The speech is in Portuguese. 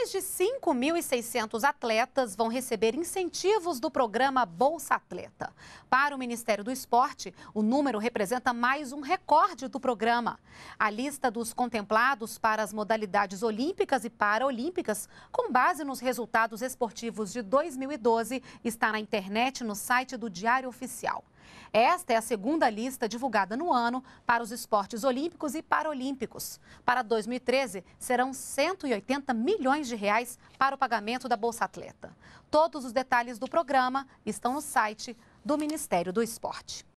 Mais de 5.600 atletas vão receber incentivos do programa Bolsa Atleta. Para o Ministério do Esporte, o número representa mais um recorde do programa. A lista dos contemplados para as modalidades olímpicas e paraolímpicas, com base nos resultados esportivos de 2012, está na internet no site do Diário Oficial. Esta é a segunda lista divulgada no ano para os esportes olímpicos e paralímpicos. Para 2013, serão 180 milhões de reais para o pagamento da Bolsa Atleta. Todos os detalhes do programa estão no site do Ministério do Esporte.